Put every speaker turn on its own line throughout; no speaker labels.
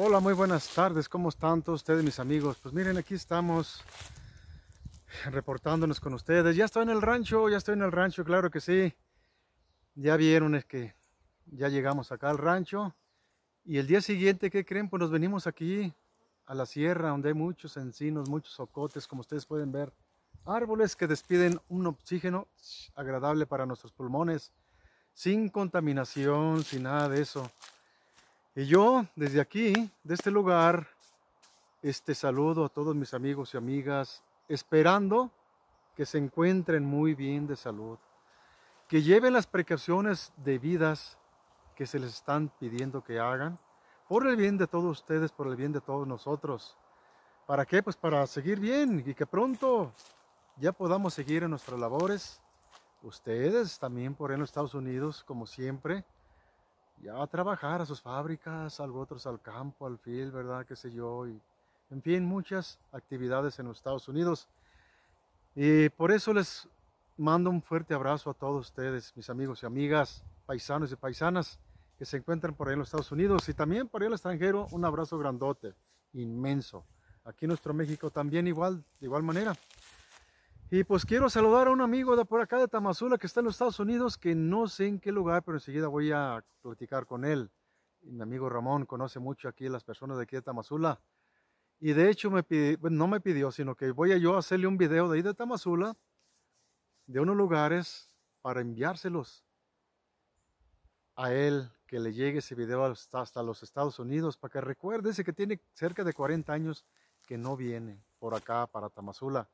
Hola, muy buenas tardes. ¿Cómo están todos ustedes, mis amigos? Pues miren, aquí estamos reportándonos con ustedes. Ya estoy en el rancho, ya estoy en el rancho, claro que sí. Ya vieron es que ya llegamos acá al rancho. Y el día siguiente, ¿qué creen? Pues nos venimos aquí a la sierra, donde hay muchos encinos, muchos socotes, como ustedes pueden ver. Árboles que despiden un oxígeno agradable para nuestros pulmones, sin contaminación, sin nada de eso. Y yo desde aquí, de este lugar, este saludo a todos mis amigos y amigas, esperando que se encuentren muy bien de salud, que lleven las precauciones debidas que se les están pidiendo que hagan, por el bien de todos ustedes, por el bien de todos nosotros. ¿Para qué? Pues para seguir bien y que pronto ya podamos seguir en nuestras labores. Ustedes también por en los Estados Unidos, como siempre, ya a trabajar a sus fábricas, algo otros al campo, al field, ¿verdad? Qué sé yo. Y, en fin, muchas actividades en los Estados Unidos. Y por eso les mando un fuerte abrazo a todos ustedes, mis amigos y amigas, paisanos y paisanas que se encuentran por ahí en los Estados Unidos y también por el extranjero, un abrazo grandote, inmenso. Aquí en nuestro México también igual, de igual manera. Y pues quiero saludar a un amigo de por acá de Tamazula que está en los Estados Unidos, que no sé en qué lugar, pero enseguida voy a platicar con él. Mi amigo Ramón conoce mucho aquí las personas de aquí de Tamazula. Y de hecho me pidió, no me pidió, sino que voy a hacerle un video de ahí de Tamazula, de unos lugares, para enviárselos a él, que le llegue ese video hasta, hasta los Estados Unidos, para que recuerde ese que tiene cerca de 40 años que no viene por acá para Tamazula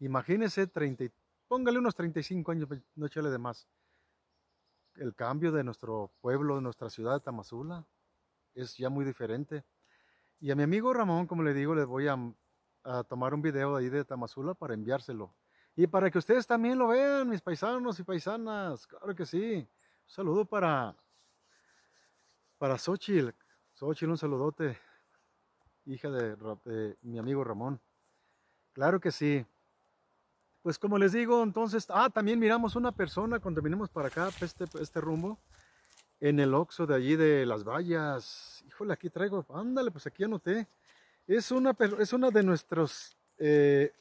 Imagínese 30, póngale unos 35 años, pues, no chale de más. El cambio de nuestro pueblo, de nuestra ciudad de Tamazula, es ya muy diferente. Y a mi amigo Ramón, como le digo, le voy a, tomar un video de ahí de Tamazula para enviárselo. Y para que ustedes también lo vean, mis paisanos y paisanas, claro que sí. Un saludo para, para Xochitl. Xochitl, un saludote, hija de, de mi amigo Ramón. Claro que sí pues como les digo, entonces, ah, también miramos una persona cuando vinimos para acá, este, este, rumbo, en el Oxo de allí de Las Vallas. Híjole, aquí traigo, ándale, pues aquí anoté. Es una, es una de nuestros, eh,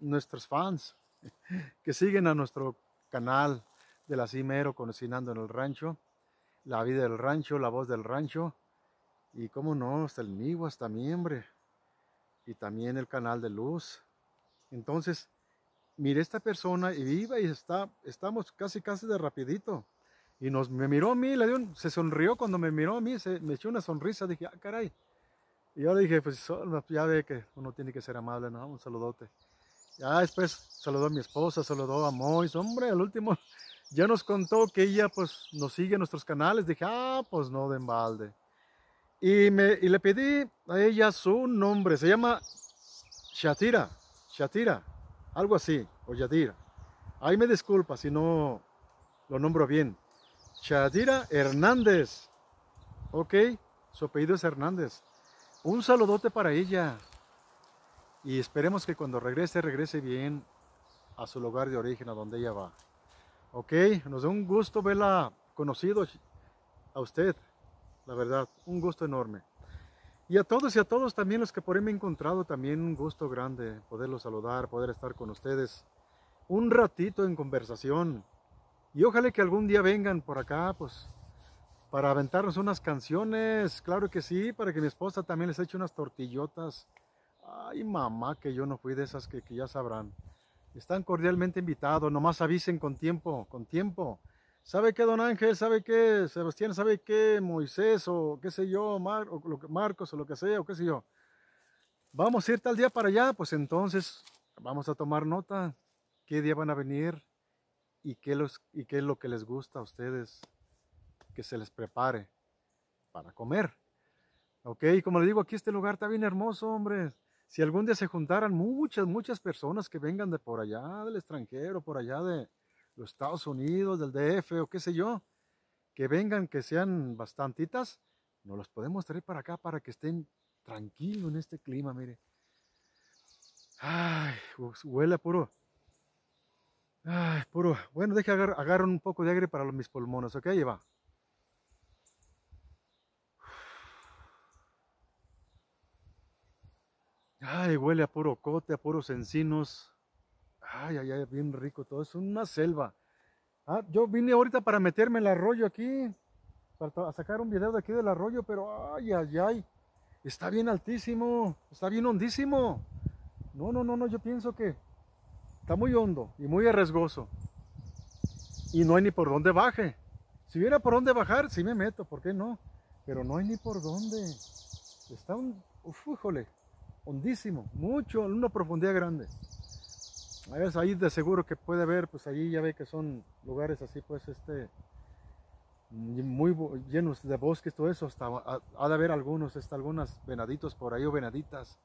nuestros fans que siguen a nuestro canal de la Cimero, cocinando en el rancho, la vida del rancho, la voz del rancho, y cómo no, hasta el hasta hasta hombre, y también el canal de luz entonces, miré esta persona y viva y está, estamos casi, casi de rapidito. Y nos, me miró a mí, le dio un, se sonrió cuando me miró a mí, se, me echó una sonrisa, dije, ah, caray. Y yo le dije, pues ya ve que uno tiene que ser amable, ¿no? Un saludote. Ya después saludó a mi esposa, saludó a Mois, hombre, al último ya nos contó que ella pues nos sigue en nuestros canales. Dije, ah, pues no, de embalde. Y, me, y le pedí a ella su nombre, se llama Shatira. Shatira, algo así, o Yadira. Ahí me disculpa si no lo nombro bien. Shadira Hernández. Ok, su apellido es Hernández. Un saludote para ella. Y esperemos que cuando regrese, regrese bien a su lugar de origen, a donde ella va. Ok, nos da un gusto verla conocido a usted, la verdad, un gusto enorme. Y a todos y a todos también los que por ahí me he encontrado, también un gusto grande poderlos saludar, poder estar con ustedes un ratito en conversación. Y ojalá que algún día vengan por acá, pues, para aventarnos unas canciones, claro que sí, para que mi esposa también les eche unas tortillotas. Ay, mamá, que yo no fui de esas que, que ya sabrán. Están cordialmente invitados, nomás avisen con tiempo, con tiempo. ¿Sabe qué, don Ángel? ¿Sabe qué, Sebastián? ¿Sabe qué, Moisés? O qué sé yo, Mar, o Marcos, o lo que sea, o qué sé yo. Vamos a ir tal día para allá, pues entonces vamos a tomar nota. ¿Qué día van a venir? ¿Y qué, los, ¿Y qué es lo que les gusta a ustedes? Que se les prepare para comer. Ok, como le digo, aquí este lugar está bien hermoso, hombre. Si algún día se juntaran muchas, muchas personas que vengan de por allá, del extranjero, por allá de, los Estados Unidos, del DF o qué sé yo, que vengan, que sean bastantitas, nos los podemos traer para acá para que estén tranquilos en este clima, mire. Ay, pues, huele a puro. Ay, puro. Bueno, deja agarrar un poco de aire para mis pulmones, ¿ok? Lleva. Ay, huele a puro cote, a puros encinos. Ay, ay, ay, bien rico todo. Es una selva. Ah, yo vine ahorita para meterme en el arroyo aquí, para sacar un video de aquí del arroyo, pero ay, ay, ay. Está bien altísimo, está bien hondísimo. No, no, no, no, yo pienso que está muy hondo y muy arriesgoso. Y no hay ni por dónde baje. Si hubiera por dónde bajar, sí me meto, ¿por qué no? Pero no hay ni por dónde. Está un, uf, híjole, hondísimo, mucho, una profundidad grande ahí de seguro que puede ver, pues allí ya ve que son lugares así, pues este, muy llenos de bosques, todo eso, hasta ha de haber algunos, hasta este, algunas venaditos por ahí o venaditas,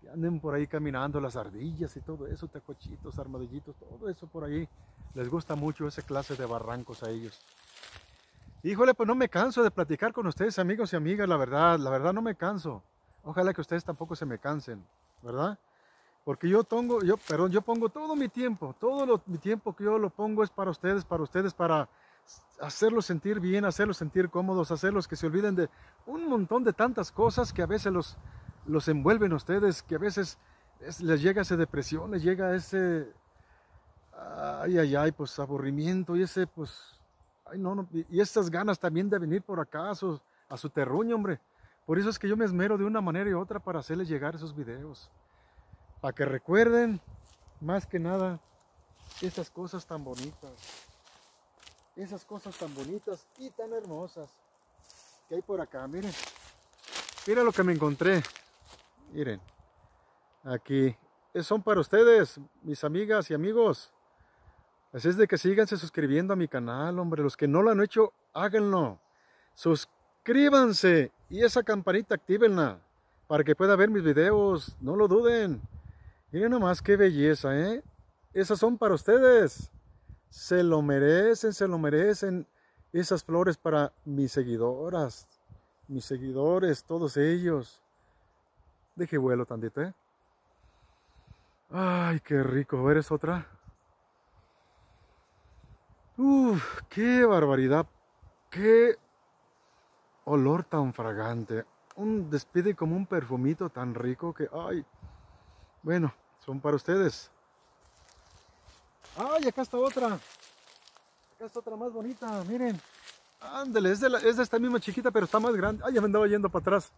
que anden por ahí caminando, las ardillas y todo eso, tecochitos, armadillitos, todo eso por ahí, les gusta mucho ese clase de barrancos a ellos. Híjole, pues no me canso de platicar con ustedes, amigos y amigas, la verdad, la verdad no me canso. Ojalá que ustedes tampoco se me cansen, ¿verdad? Porque yo pongo, yo, perdón, yo pongo todo mi tiempo, todo mi tiempo que yo lo pongo es para ustedes, para ustedes, para hacerlos sentir bien, hacerlos sentir cómodos, hacerlos que se olviden de un montón de tantas cosas que a veces los, los envuelven a ustedes, que a veces les llega esa depresión, les llega ese, ay, ay, ay, pues aburrimiento y ese, pues, ay, no, y estas ganas también de venir por acá a su, a su terruño, hombre. Por eso es que yo me esmero de una manera y otra para hacerles llegar esos videos a que recuerden más que nada esas cosas tan bonitas, esas cosas tan bonitas y tan hermosas que hay por acá, miren, mira lo que me encontré, miren, aquí son para ustedes, mis amigas y amigos, así es de que síganse suscribiendo a mi canal, hombre, los que no lo han hecho, háganlo, suscríbanse y esa campanita actívenla para que pueda ver mis videos, no lo duden. Miren nomás qué belleza, ¿eh? Esas son para ustedes. Se lo merecen, se lo merecen esas flores para mis seguidoras, mis seguidores, todos ellos. Deje vuelo tantito, ¿eh? Ay, qué rico. ¿Eres otra? Uf, qué barbaridad. Qué olor tan fragante. Un despide como un perfumito tan rico que, ay, bueno, son para ustedes. ¡Ay, acá está otra! Acá está otra más bonita, miren. Ándale, es de, esta misma chiquita, pero está más grande. ¡Ay, ya me andaba yendo para atrás!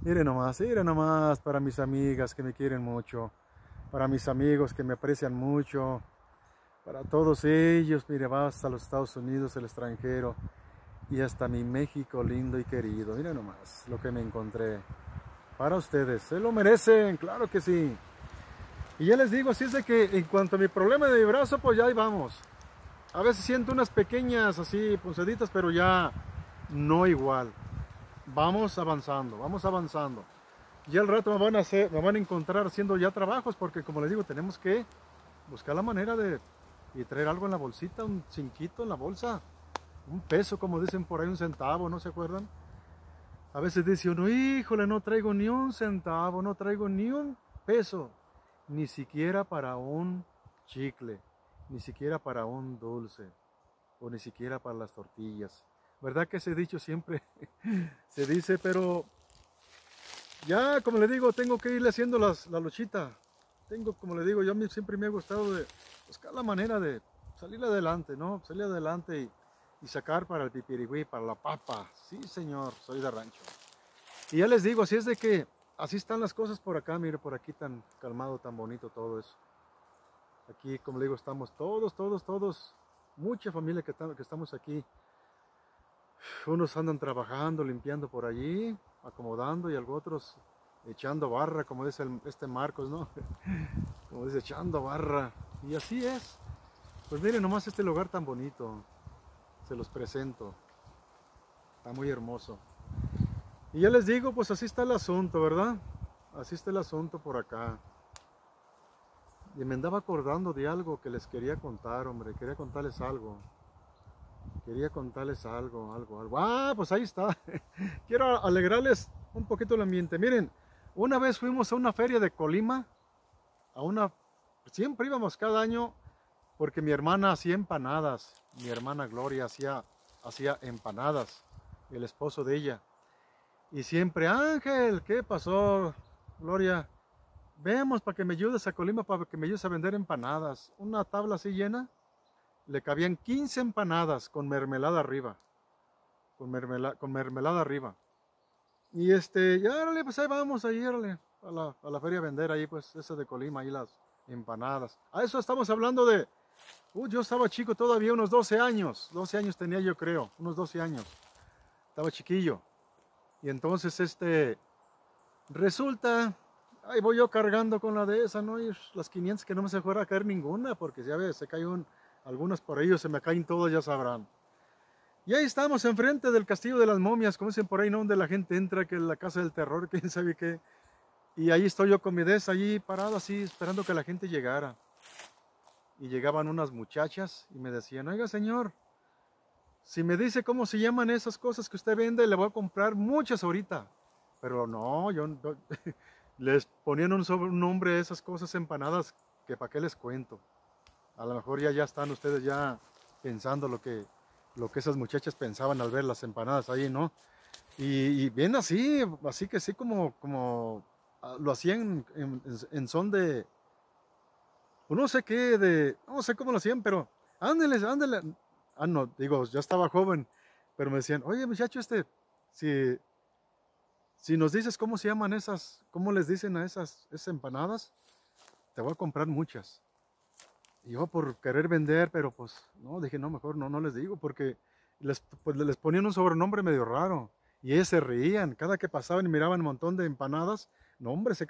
Miren nomás, miren nomás para mis amigas que me quieren mucho. Para mis amigos que me aprecian mucho. Para todos ellos, mire, va hasta los Estados Unidos, el extranjero. Y hasta mi México lindo y querido. Miren nomás lo que me encontré. Para ustedes, se lo merecen, claro que sí. Y ya les digo, así es de que en cuanto a mi problema de mi brazo, pues ya ahí vamos. A veces siento unas pequeñas así punceditas, pero ya no igual. Vamos avanzando, vamos avanzando. Y al rato me van, a hacer, me van a encontrar haciendo ya trabajos, porque como les digo, tenemos que buscar la manera de y traer algo en la bolsita, un cinquito en la bolsa, un peso, como dicen por ahí, un centavo, ¿no se acuerdan? A veces dice uno, híjole, no traigo ni un centavo, no traigo ni un peso ni siquiera para un chicle, ni siquiera para un dulce, o ni siquiera para las tortillas. ¿Verdad que ha dicho siempre se dice? Pero ya, como le digo, tengo que irle haciendo la luchita. Tengo, como le digo, yo siempre me ha gustado de buscar la manera de salir adelante, ¿no? Salir adelante y, y sacar para el pipirigüí, para la papa. Sí, señor, soy de rancho. Y ya les digo, así es de que así están las cosas por acá, mire, por aquí tan calmado, tan bonito todo eso. Aquí, como le digo, estamos todos, todos, todos, mucha familia que, que estamos aquí. Unos andan trabajando, limpiando por allí, acomodando y algunos otros echando barra, como dice este Marcos, ¿no? Como dice, echando barra. Y así es. Pues miren nomás este lugar tan bonito. Se los presento. Está muy hermoso. Y ya les digo, pues así está el asunto, ¿verdad? Así está el asunto por acá. Y me andaba acordando de algo que les quería contar, hombre. Quería contarles algo. Quería contarles algo, algo, algo. Ah, pues ahí está. Quiero alegrarles un poquito el ambiente. Miren, una vez fuimos a una feria de Colima. A una... Siempre íbamos cada año porque mi hermana hacía empanadas. Mi hermana Gloria hacía, hacía empanadas. El esposo de ella. Y siempre, Ángel, ¿qué pasó? Gloria, vemos para que me ayudes a Colima, para que me ayudes a vender empanadas. Una tabla así llena, le cabían 15 empanadas con mermelada arriba. Con, mermelada, con mermelada arriba. Y este, ya órale, pues ahí vamos, ahí órale, a la, a la feria a vender ahí, pues, esa de Colima, ahí las empanadas. A eso estamos hablando de, uh, yo estaba chico todavía, unos 12 años, 12 años tenía yo creo, unos 12 años. Estaba chiquillo. Y entonces este, resulta, ahí voy yo cargando con la de esa, ¿no? Y las 500 que no me se fuera a caer ninguna, porque ya ves, se caen algunas por ellos, se me caen todas, ya sabrán. Y ahí estamos, enfrente del castillo de las momias, como dicen por ahí, ¿no? Donde la gente entra, que es la casa del terror, quién sabe qué. Y ahí estoy yo con mi esa allí parado así, esperando que la gente llegara. Y llegaban unas muchachas y me decían, oiga señor, si me dice cómo se llaman esas cosas que usted vende, le voy a comprar muchas ahorita. Pero no, yo les ponían un, nombre a esas cosas empanadas que para qué les cuento. A lo mejor ya, ya están ustedes ya pensando lo que, lo que esas muchachas pensaban al ver las empanadas ahí, ¿no? Y, bien así, así que sí como, como ah, lo hacían en, son de, no sé qué, de, no sé cómo lo hacían, pero ándeles, ándeles, ah, no, digo, ya estaba joven, pero me decían, oye muchacho, este, si, si nos dices cómo se llaman esas, cómo les dicen a esas, esas empanadas, te voy a comprar muchas. Y yo por querer vender, pero pues, no, dije, no, mejor no, no les digo, porque les, pues, les ponían un sobrenombre medio raro. Y ellos se reían, cada que pasaban y miraban un montón de empanadas, no hombre, se,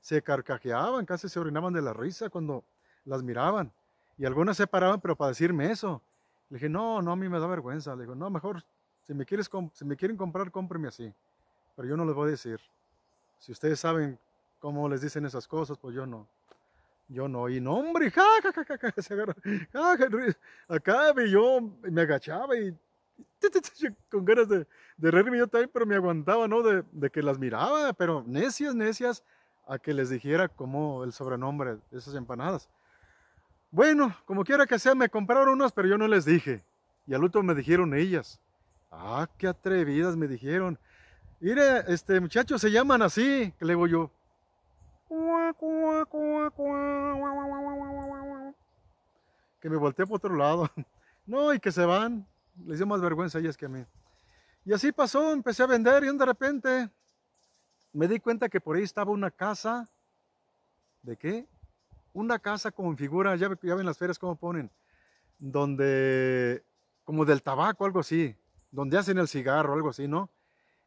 se carcajeaban, casi se orinaban de la risa cuando las miraban. Y algunas se paraban, pero para decirme eso. Le dije, no, no, a mí me da vergüenza. Le digo, no, mejor, si me, quieres, si me quieren comprar, cómprenme así. Pero yo no les voy a decir. Si ustedes saben cómo les dicen esas cosas, pues yo no. Yo no, y no, hombre, ja, se acá yo me agachaba y con ganas de, reírme yo también, pero me aguantaba, ¿no? De, de, que las miraba, pero necias, necias, a que les dijera como el sobrenombre de esas empanadas. Bueno, como quiera que sea, me compraron unas, pero yo no les dije. Y al último me dijeron ellas. Ah, qué atrevidas me dijeron. Mire, este muchacho se llaman así, que le digo yo. Que me volteé por otro lado. No, y que se van. Les dio más vergüenza a ellas que a mí. Y así pasó, empecé a vender y de repente me di cuenta que por ahí estaba una casa. ¿De qué? una casa con figura, ya, ya ven las ferias cómo ponen, donde, como del tabaco, algo así, donde hacen el cigarro, algo así, ¿no?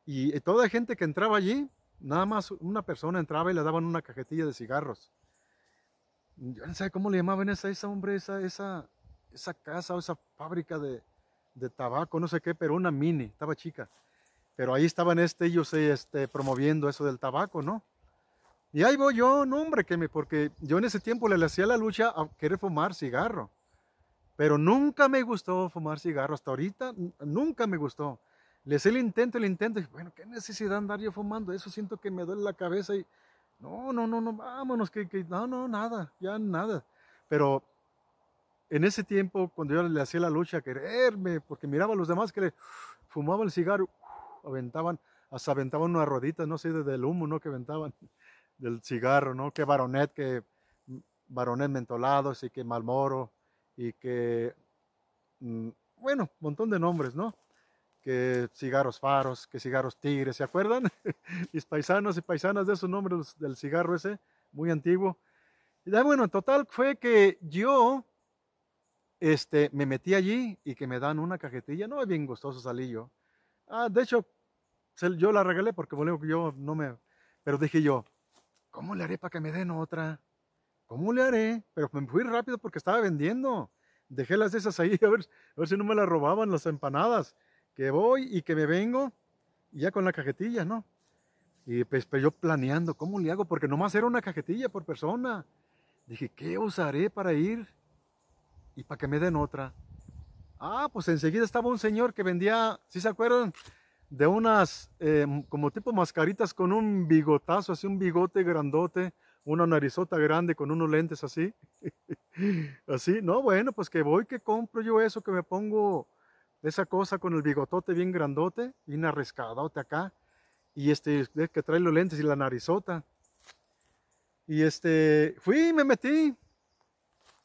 Y, y toda gente que entraba allí, nada más una persona entraba y le daban una cajetilla de cigarros. Yo no sé cómo le llamaban esa, esa hombre, esa, esa, esa casa o esa fábrica de, tabaco, no sé qué, pero una mini, estaba chica. Pero ahí estaban este, ellos este, promoviendo eso del tabaco, ¿no? Y ahí voy yo, no hombre, que me, porque yo en ese tiempo le hacía la lucha a querer fumar cigarro. Pero nunca me gustó fumar cigarro, hasta ahorita nunca me gustó. Le hice el intento, el intento, y bueno, qué necesidad andar yo fumando, eso siento que me duele la cabeza y no, no, no, no, vámonos, que, que no, no, nada, ya nada. Pero en ese tiempo, cuando yo le hacía la lucha a quererme, porque miraba a los demás que le fumaban el cigarro, aventaban, hasta aventaban unas roditas, no sé, desde el humo, ¿no? Que aventaban del cigarro, ¿no? Que baronet, que baronet mentolados y que malmoro y que, mm, bueno, montón de nombres, ¿no? Que cigarros faros, que cigarros tigres, ¿se acuerdan? Mis paisanos y paisanas de esos nombres del cigarro ese, muy antiguo. Y bueno, en total fue que yo este, me metí allí y que me dan una cajetilla, no, bien gustoso salí yo. Ah, de hecho, yo la regalé porque que yo no me... Pero dije yo, ¿Cómo le haré para que me den otra? ¿Cómo le haré? Pero me fui rápido porque estaba vendiendo. Dejé las de esas ahí a ver, si no me las robaban las empanadas. Que voy y que me vengo y ya con la cajetilla, ¿no? Y pues, pues yo planeando, ¿cómo le hago? Porque nomás era una cajetilla por persona. Dije, ¿qué usaré para ir? Y para que me den otra. Ah, pues enseguida estaba un señor que vendía, ¿sí se acuerdan? de unas eh, como tipo mascaritas con un bigotazo, así un bigote grandote, una narizota grande con unos lentes así. así, no, bueno, pues que voy, que compro yo eso, que me pongo esa cosa con el bigotote bien grandote, bien arriesgadote acá, y este, que trae los lentes y la narizota. Y este, fui, me metí,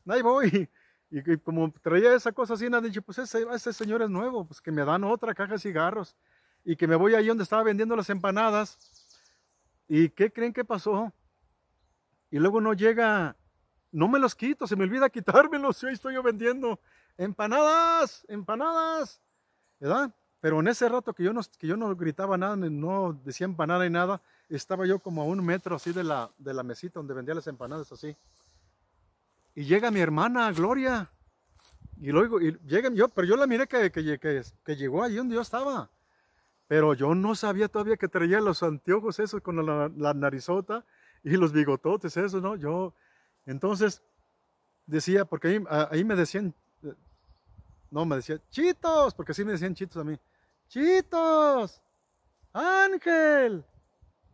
ahí voy. Y, como traía esa cosa así, nada, dije, pues ese, ese señor es nuevo, pues que me dan otra caja de cigarros y que me voy ahí donde estaba vendiendo las empanadas. ¿Y qué creen que pasó? Y luego no llega, no me los quito, se me olvida quitármelos, y ahí estoy yo vendiendo empanadas, empanadas, ¿verdad? Pero en ese rato que yo no, que yo no gritaba nada, no decía empanada y nada, estaba yo como a un metro así de la, de la mesita donde vendía las empanadas así. Y llega mi hermana, Gloria, y luego y llega yo, pero yo la miré que, que, que, que llegó allí donde yo estaba. Pero yo no sabía todavía que traía los anteojos esos con la, narizota y los bigototes esos, ¿no? Yo, entonces, decía, porque ahí, me decían, eh, no, me decían, chitos, porque así me decían chitos a mí. Chitos, Ángel.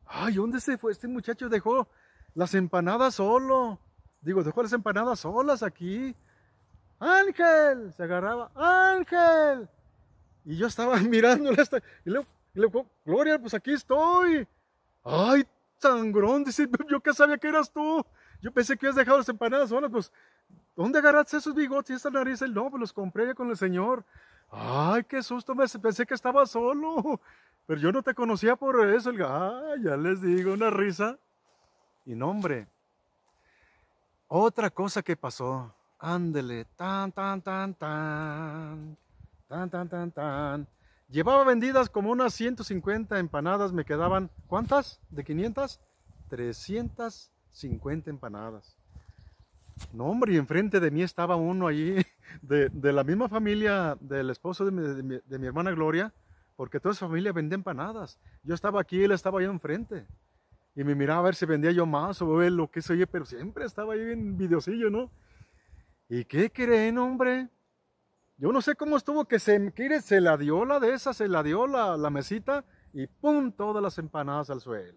Ay, ¿dónde se fue? Este muchacho dejó las empanadas solo. Digo, dejó las empanadas solas aquí. Ángel, se agarraba. Ángel. Y yo estaba mirándole hasta, y le, Gloria, pues aquí estoy. Ay, sangrón, dice, yo que sabía que eras tú. Yo pensé que habías dejado las empanadas solas, pues, ¿dónde agarraste esos bigotes y esa nariz? El no, pues los compré yo con el señor. Ay, qué susto, me pensé que estaba solo. Pero yo no te conocía por eso. El, ah, ya les digo, una risa. Y nombre. Otra cosa que pasó. Ándele, tan, tan, tan, tan. Tan, tan, tan, tan. Llevaba vendidas como unas 150 empanadas, me quedaban, ¿cuántas? ¿De 500? 350 empanadas. No, hombre, y enfrente de mí estaba uno allí, de, la misma familia del esposo de mi, hermana Gloria, porque toda esa familia vende empanadas. Yo estaba aquí, él estaba ahí enfrente. Y me miraba a ver si vendía yo más o lo que se oye, pero siempre estaba ahí en videocillo, ¿no? ¿Y qué creen, hombre? Yo no sé cómo estuvo que se, se la dio la de esa, se la dio la, mesita y ¡pum! todas las empanadas al suelo.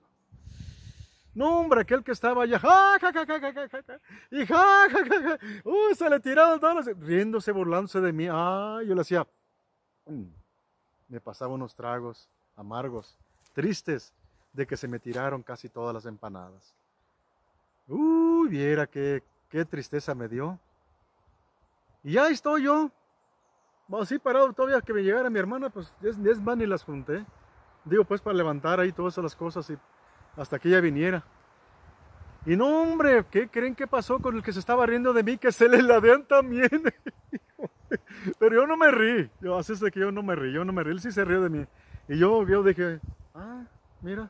No, hombre, aquel que estaba allá, ja, ja, ja, ja, ja, y ja, uh, se le tiraron todas las... riéndose, burlándose de mí. Ah, yo le hacía, me pasaba unos tragos amargos, tristes, de que se me tiraron casi todas las empanadas. Uy, viera qué, qué tristeza me dio. Y ahí estoy yo, Así parado todavía que me llegara mi hermana, pues es, es más ni las junté. Digo, pues para levantar ahí todas las cosas y hasta que ella viniera. Y no, hombre, ¿qué creen que pasó con el que se estaba riendo de mí? Que se le ladean también. Pero yo no me rí. Yo, así es de que yo no me rí, yo no me rí. Él sí se rió de mí. Y yo, yo dije, ah, mira.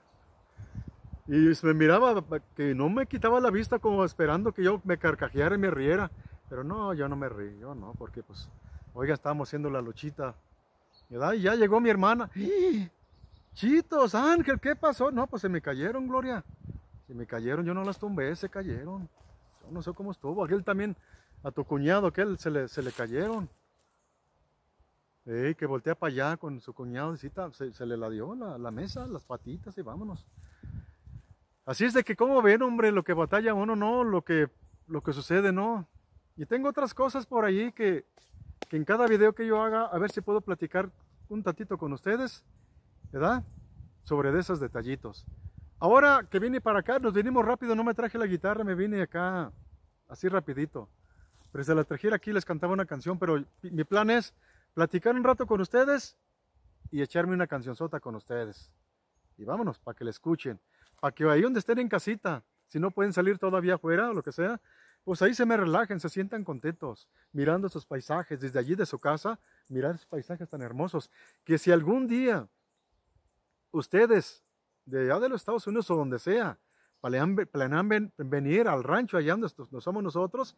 Y me miraba, que no me quitaba la vista como esperando que yo me carcajeara y me riera. Pero no, yo no me rí, yo no, porque pues Oiga, estábamos haciendo la lochita. Y ya llegó mi hermana. ¡Eh! Chitos, Ángel, ¿qué pasó? No, pues se me cayeron, Gloria. Se me cayeron, yo no las tumbé, se cayeron. Yo no sé cómo estuvo. Aquel también, a tu cuñado, aquel se le, se le cayeron. Ey, que voltea para allá con su cuñado, se, se le la dio la, mesa, las patitas y vámonos. Así es de que, cómo ven, hombre, lo que batalla uno no, lo que, lo que sucede no. Y tengo otras cosas por allí que, en cada video que yo haga, a ver si puedo platicar un tatito con ustedes, ¿verdad? Sobre de esos detallitos. Ahora que vine para acá, nos vinimos rápido, no me traje la guitarra, me vine acá así rapidito. Pero si la trajera aquí les cantaba una canción, pero mi plan es platicar un rato con ustedes y echarme una canción sota con ustedes. Y vámonos, para que la escuchen, para que ahí donde estén en casita, si no pueden salir todavía afuera o lo que sea, pues ahí se me relajan, se sientan contentos, mirando esos paisajes, desde allí de su casa, mirar esos paisajes tan hermosos, que si algún día ustedes de allá de los Estados Unidos o donde sea, planean, venir al rancho allá donde no somos nosotros,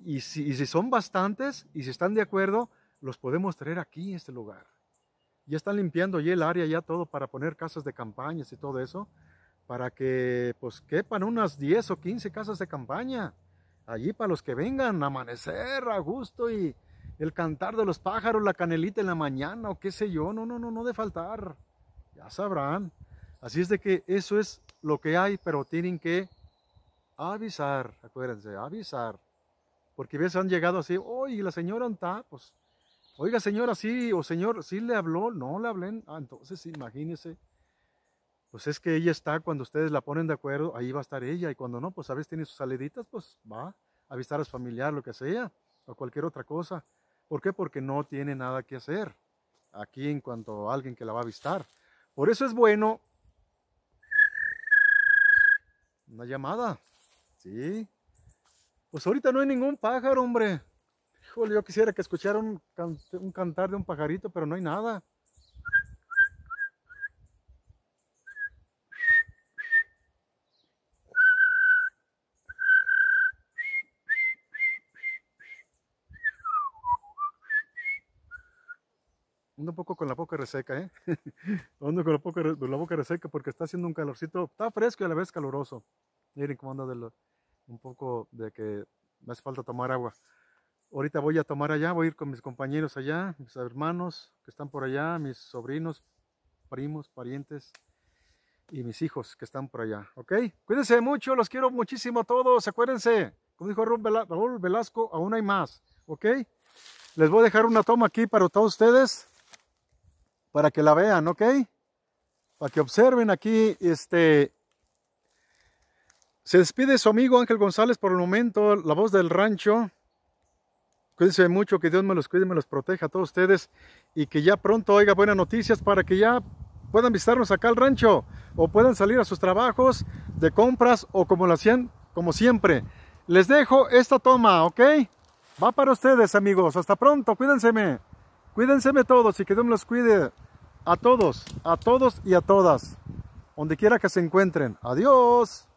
y si, si son bastantes y si están de acuerdo, los podemos traer aquí en este lugar. Ya están limpiando ya el área, ya todo para poner casas de campañas y todo eso, para que pues quepan unas 10 o 15 casas de campaña allí para los que vengan, amanecer a gusto y el cantar de los pájaros, la canelita en la mañana o qué sé yo, no, no, no, no de faltar, ya sabrán. Así es de que eso es lo que hay, pero tienen que avisar, acuérdense, avisar. Porque a veces han llegado así, oye, la señora está, pues, oiga señora, sí, o señor, sí le habló, no le hablen ah, entonces imagínense pues es que ella está, cuando ustedes la ponen de acuerdo, ahí va a estar ella, y cuando no, pues a veces tiene sus saleditas, pues va a avistar a su familiar, lo que sea, o cualquier otra cosa. ¿Por qué? Porque no tiene nada que hacer aquí en cuanto a alguien que la va a avistar. Por eso es bueno una llamada, ¿sí? Pues ahorita no hay ningún pájaro, hombre. Híjole, yo quisiera que escuchara un cantar de un pajarito, pero no hay nada. un poco con la boca reseca, ¿eh? ando con la boca, la boca reseca porque está haciendo un calorcito, está fresco y a la vez caluroso. Miren cómo anda de un poco de que me hace falta tomar agua. Ahorita voy a tomar allá, voy a ir con mis compañeros allá, mis hermanos que están por allá, mis sobrinos, primos, parientes y mis hijos que están por allá, ¿ok? Cuídense mucho, los quiero muchísimo a todos, acuérdense, como dijo Raúl Velasco, aún hay más, ¿ok? Les voy a dejar una toma aquí para todos ustedes para que la vean, ¿ok? Para que observen aquí, este... Se despide su amigo Ángel González por el momento, la voz del rancho. Cuídense mucho, que Dios me los cuide, me los proteja a todos ustedes y que ya pronto oiga buenas noticias para que ya puedan visitarnos acá al rancho o puedan salir a sus trabajos de compras o como lo hacían como siempre. Les dejo esta toma, ¿ok? Va para ustedes amigos, hasta pronto, cuídense cuídenseme todos y que Dios me los cuide a todos, a todos y a todas, donde quiera que se encuentren. Adiós.